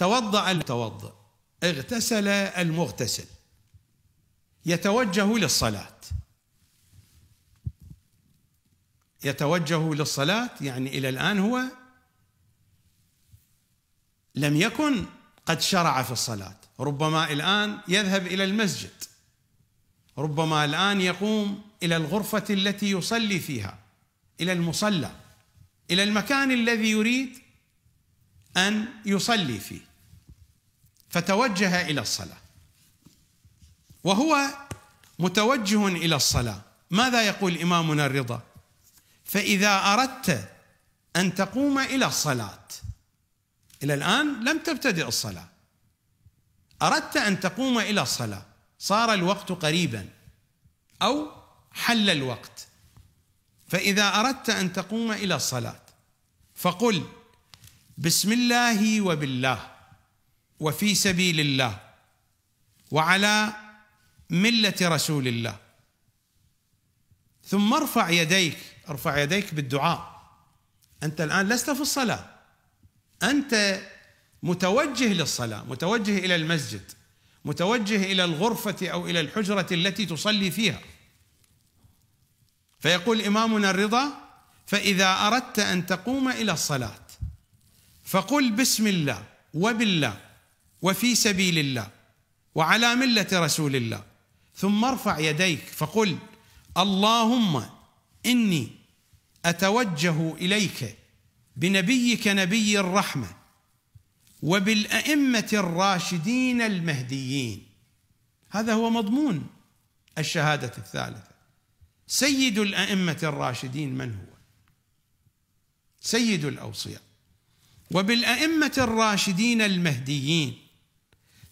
توضأ المتوضأ اغتسل المغتسل يتوجه للصلاة يتوجه للصلاة يعني إلى الآن هو لم يكن قد شرع في الصلاة ربما الآن يذهب إلى المسجد ربما الآن يقوم إلى الغرفة التي يصلي فيها إلى المصلى إلى المكان الذي يريد أن يصلي فيه فتوجه الى الصلاه وهو متوجه الى الصلاه ماذا يقول امامنا الرضا فاذا اردت ان تقوم الى الصلاه الى الان لم تبتدئ الصلاه اردت ان تقوم الى الصلاه صار الوقت قريبا او حل الوقت فاذا اردت ان تقوم الى الصلاه فقل بسم الله وبالله وفي سبيل الله وعلى مله رسول الله ثم ارفع يديك ارفع يديك بالدعاء انت الان لست في الصلاه انت متوجه للصلاه متوجه الى المسجد متوجه الى الغرفه او الى الحجره التي تصلي فيها فيقول امامنا الرضا فاذا اردت ان تقوم الى الصلاه فقل بسم الله وبالله وفي سبيل الله وعلى مله رسول الله ثم ارفع يديك فقل اللهم اني اتوجه اليك بنبيك نبي الرحمه وبالائمه الراشدين المهديين هذا هو مضمون الشهاده الثالثه سيد الائمه الراشدين من هو سيد الاوصياء وبالائمه الراشدين المهديين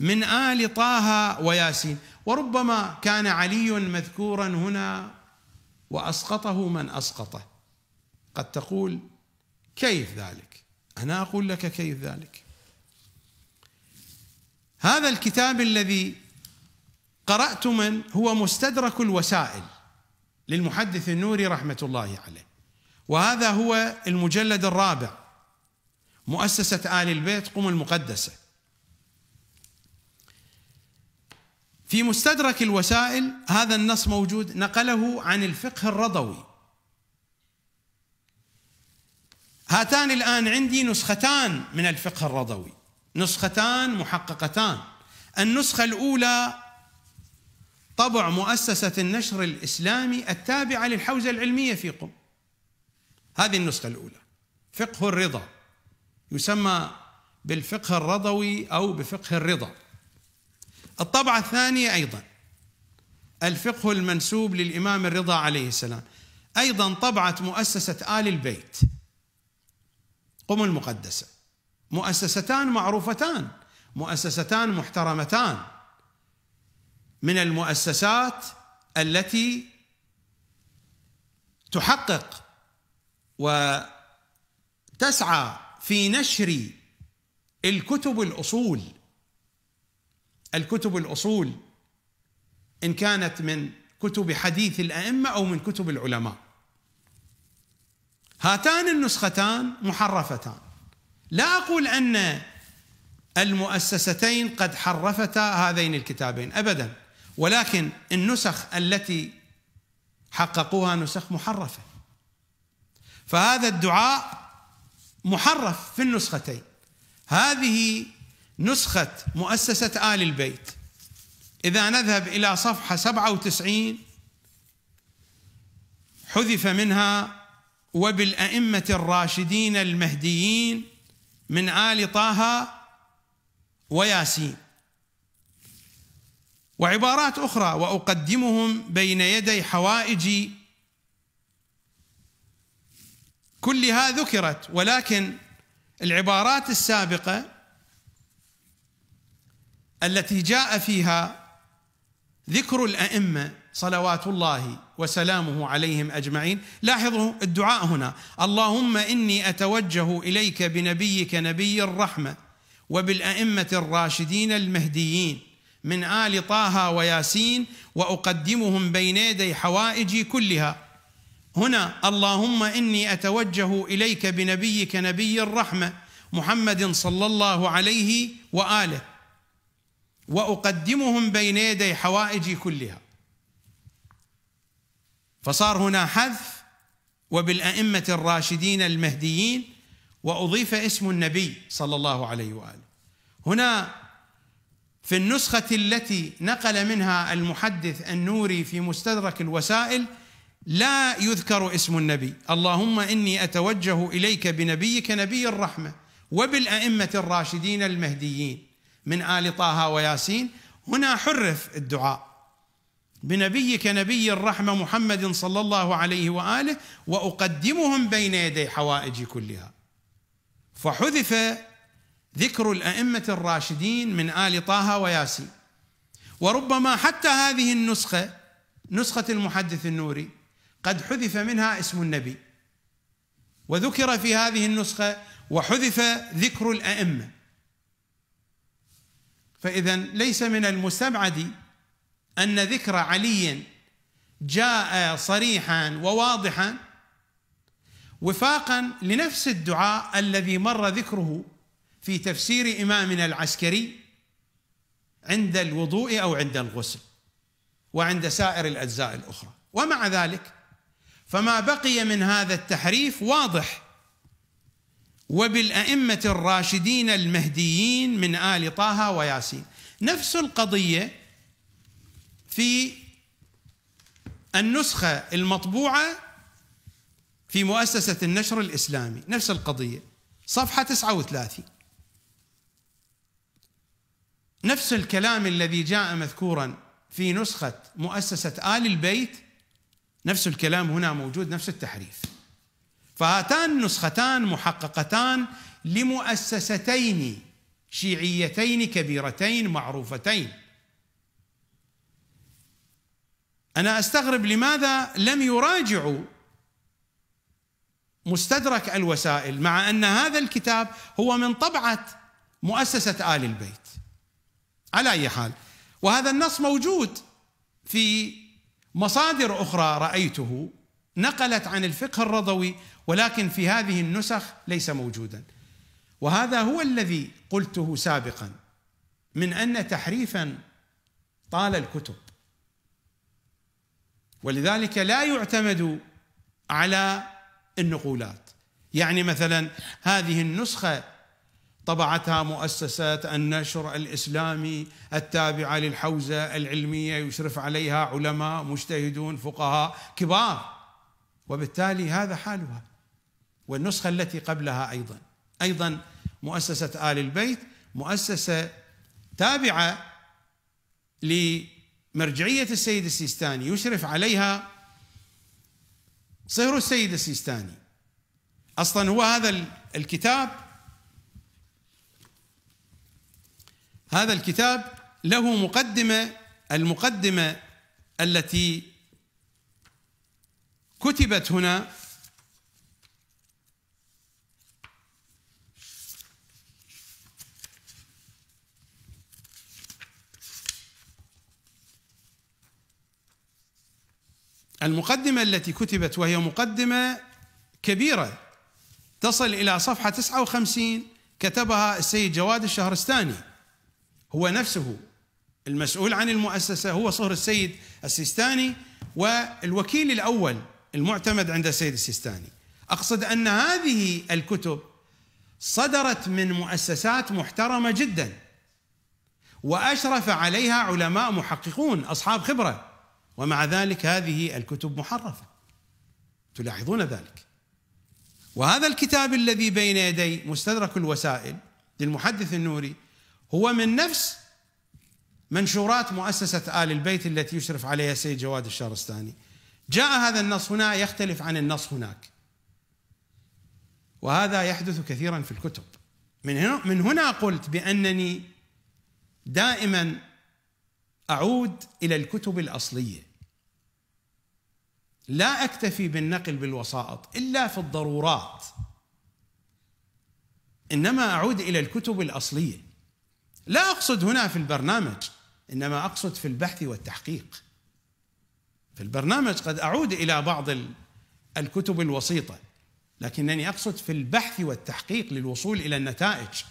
من آل طه وياسين وربما كان علي مذكورا هنا وأسقطه من أسقطه قد تقول كيف ذلك أنا أقول لك كيف ذلك هذا الكتاب الذي قرأت من هو مستدرك الوسائل للمحدث النوري رحمة الله عليه وهذا هو المجلد الرابع مؤسسة آل البيت قم المقدسة في مستدرك الوسائل هذا النص موجود نقله عن الفقه الرضوي هاتان الآن عندي نسختان من الفقه الرضوي نسختان محققتان النسخة الأولى طبع مؤسسة النشر الإسلامي التابعة للحوزة العلمية في قم هذه النسخة الأولى فقه الرضا يسمى بالفقه الرضوي أو بفقه الرضا الطبعة الثانية أيضا الفقه المنسوب للإمام الرضا عليه السلام أيضا طبعة مؤسسة آل البيت قم المقدسة مؤسستان معروفتان مؤسستان محترمتان من المؤسسات التي تحقق وتسعى في نشر الكتب الاصول الكتب الاصول ان كانت من كتب حديث الائمه او من كتب العلماء هاتان النسختان محرفتان لا اقول ان المؤسستين قد حرفتا هذين الكتابين ابدا ولكن النسخ التي حققوها نسخ محرفه فهذا الدعاء محرف في النسختين هذه نسخة مؤسسة آل البيت إذا نذهب إلى صفحة 97 حذف منها وبالأئمة الراشدين المهديين من آل طه وياسين وعبارات أخرى وأقدمهم بين يدي حوائجي كلها ذكرت ولكن العبارات السابقة التي جاء فيها ذكر الائمه صلوات الله وسلامه عليهم اجمعين لاحظوا الدعاء هنا اللهم اني اتوجه اليك بنبيك نبي الرحمه وبالائمه الراشدين المهديين من ال طه وياسين واقدمهم بين يدي حوائجي كلها هنا اللهم اني اتوجه اليك بنبيك نبي الرحمه محمد صلى الله عليه واله واقدمهم بين يدي حوائجي كلها فصار هنا حذف وبالائمه الراشدين المهديين واضيف اسم النبي صلى الله عليه واله هنا في النسخه التي نقل منها المحدث النوري في مستدرك الوسائل لا يذكر اسم النبي اللهم اني اتوجه اليك بنبيك نبي الرحمه وبالائمه الراشدين المهديين من آل طه وياسين هنا حرف الدعاء بنبيك نبي الرحمة محمد صلى الله عليه وآله وأقدمهم بين يدي حوائجي كلها فحذف ذكر الأئمة الراشدين من آل طه وياسين وربما حتى هذه النسخة نسخة المحدث النوري قد حذف منها اسم النبي وذكر في هذه النسخة وحذف ذكر الأئمة فإذا ليس من المستبعد أن ذكر علي جاء صريحا وواضحا وفاقا لنفس الدعاء الذي مر ذكره في تفسير إمامنا العسكري عند الوضوء أو عند الغسل وعند سائر الأجزاء الأخرى ومع ذلك فما بقي من هذا التحريف واضح وبالأئمة الراشدين المهديين من آل طه وياسين نفس القضية في النسخة المطبوعة في مؤسسة النشر الإسلامي نفس القضية صفحة 39 نفس الكلام الذي جاء مذكورا في نسخة مؤسسة آل البيت نفس الكلام هنا موجود نفس التحريف فهاتان نسختان محققتان لمؤسستين شيعيتين كبيرتين معروفتين انا استغرب لماذا لم يراجعوا مستدرك الوسائل مع ان هذا الكتاب هو من طبعه مؤسسه ال البيت على اي حال وهذا النص موجود في مصادر اخرى رايته نقلت عن الفقه الرضوي ولكن في هذه النسخ ليس موجودا وهذا هو الذي قلته سابقا من ان تحريفا طال الكتب ولذلك لا يعتمد على النقولات يعني مثلا هذه النسخه طبعتها مؤسسة النشر الإسلامي التابعة للحوزة العلمية يشرف عليها علماء مجتهدون فقهاء كبار وبالتالي هذا حالها والنسخة التي قبلها أيضا أيضا مؤسسة آل البيت مؤسسة تابعة لمرجعية السيد السيستاني يشرف عليها صهر السيد السيستاني أصلا هو هذا الكتاب هذا الكتاب له مقدمة المقدمة التي كتبت هنا المقدمة التي كتبت وهي مقدمة كبيرة تصل إلى صفحة 59 كتبها السيد جواد الشهرستاني هو نفسه المسؤول عن المؤسسة هو صهر السيد السيستاني والوكيل الأول المعتمد عند السيد السيستاني أقصد أن هذه الكتب صدرت من مؤسسات محترمة جدا وأشرف عليها علماء محققون أصحاب خبرة ومع ذلك هذه الكتب محرفه تلاحظون ذلك وهذا الكتاب الذي بين يدي مستدرك الوسائل للمحدث النوري هو من نفس منشورات مؤسسة آل البيت التي يشرف عليها السيد جواد الشارستاني جاء هذا النص هنا يختلف عن النص هناك وهذا يحدث كثيرا في الكتب من من هنا قلت بأنني دائما اعود الى الكتب الاصليه لا اكتفي بالنقل بالوسائط الا في الضرورات انما اعود الى الكتب الاصليه لا اقصد هنا في البرنامج انما اقصد في البحث والتحقيق في البرنامج قد اعود الى بعض الكتب الوسيطه لكنني اقصد في البحث والتحقيق للوصول الى النتائج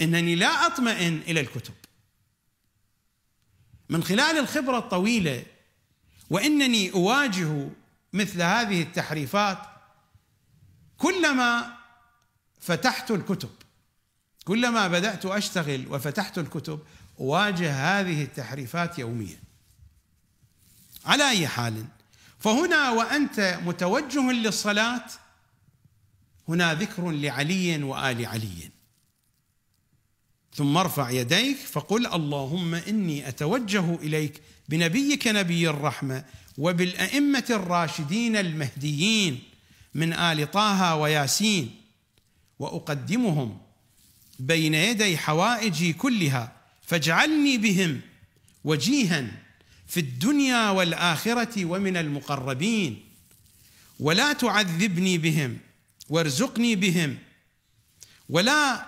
انني لا اطمئن الى الكتب من خلال الخبره الطويله وانني اواجه مثل هذه التحريفات كلما فتحت الكتب كلما بدات اشتغل وفتحت الكتب اواجه هذه التحريفات يوميا على اي حال فهنا وانت متوجه للصلاه هنا ذكر لعلي وال علي ثم ارفع يديك فقل اللهم اني اتوجه اليك بنبيك نبي الرحمه وبالائمه الراشدين المهديين من ال طه وياسين واقدمهم بين يدي حوائجي كلها فاجعلني بهم وجيها في الدنيا والاخره ومن المقربين ولا تعذبني بهم وارزقني بهم ولا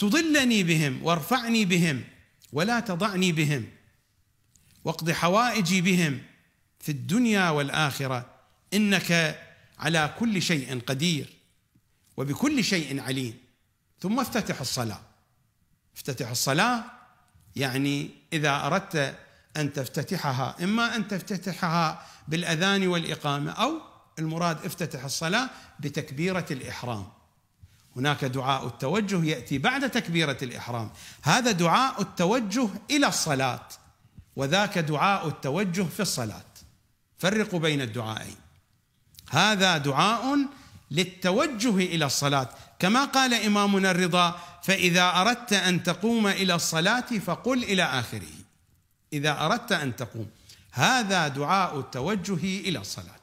تضلني بهم وارفعني بهم ولا تضعني بهم واقض حوائجي بهم في الدنيا والاخره انك على كل شيء قدير وبكل شيء عليم ثم افتتح الصلاه افتتح الصلاه يعني اذا اردت ان تفتتحها اما ان تفتتحها بالاذان والاقامه او المراد افتتح الصلاه بتكبيره الاحرام هناك دعاء التوجه ياتي بعد تكبيره الاحرام هذا دعاء التوجه الى الصلاه وذاك دعاء التوجه في الصلاه فرقوا بين الدعائين هذا دعاء للتوجه الى الصلاه كما قال امامنا الرضا فاذا اردت ان تقوم الى الصلاه فقل الى اخره اذا اردت ان تقوم هذا دعاء التوجه الى الصلاه